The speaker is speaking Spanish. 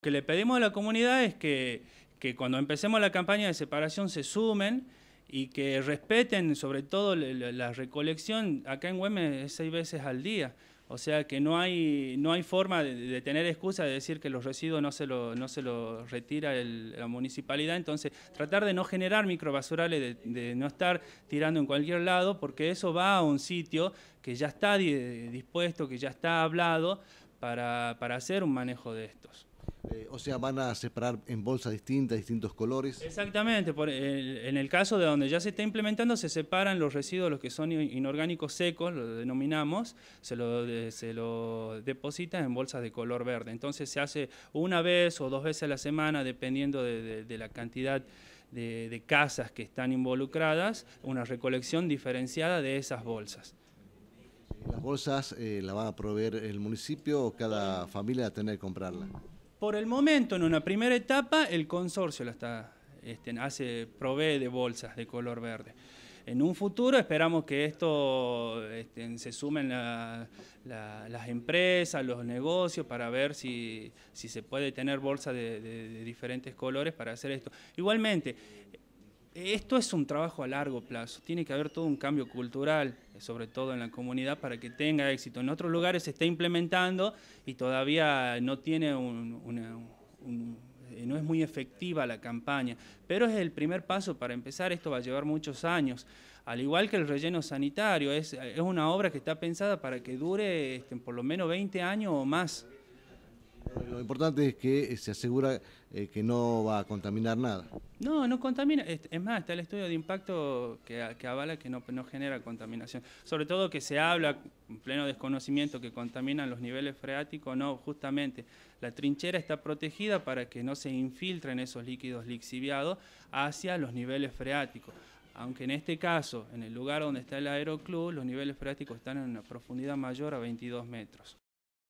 que le pedimos a la comunidad es que, cuando empecemos la campaña de separación se sumen y que respeten sobre todo la, recolección. Acá en Güemes es seis veces al día. O sea que no hay, no hay forma de, tener excusa de decir que los residuos no se los no lo retira el, la municipalidad. Entonces, tratar de no generar microbasurales, de, de, no estar tirando en cualquier lado, porque eso va a un sitio que ya está dispuesto, que ya está hablado para hacer un manejo de estos. Eh, o sea, van a separar en bolsas distintas, distintos colores. Exactamente, por eh, en el caso de donde ya se está implementando, se separan los residuos, los que son inorgánicos secos, lo denominamos, se lo, depositan en bolsas de color verde. Entonces se hace una vez o dos veces a la semana, dependiendo de, la cantidad. de casas que están involucradas, una recolección diferenciada de esas bolsas. ¿Las bolsas eh, las va a proveer el municipio o cada familia va a tener que comprarlas? Por el momento, en una primera etapa, el consorcio la está, este, hace, provee de bolsas de color verde. En un futuro esperamos que esto este, se sumen las empresas, los negocios, para ver si, se puede tener bolsas de diferentes colores para hacer esto. Igualmente, esto es un trabajo a largo plazo, tiene que haber todo un cambio cultural, sobre todo en la comunidad, para que tenga éxito. En otros lugares se está implementando y todavía no tiene una, eh, no es muy efectiva la campaña, pero es el primer paso para empezar, esto va a llevar muchos años. Al igual que el relleno sanitario, es, una obra que está pensada para que dure este, por lo menos 20 años o más. Lo importante es que eh, se asegura eh, que no va a contaminar nada. No, no contamina. Es más, está el estudio de impacto que, avala que no, no, genera contaminación. Sobre todo que se habla, en pleno desconocimiento, que contaminan los niveles freáticos. No, justamente la trinchera está protegida para que no se infiltren esos líquidos lixiviados hacia los niveles freáticos. Aunque en este caso, en el lugar donde está el aeroclub, los niveles freáticos están en una profundidad mayor a 22 metros.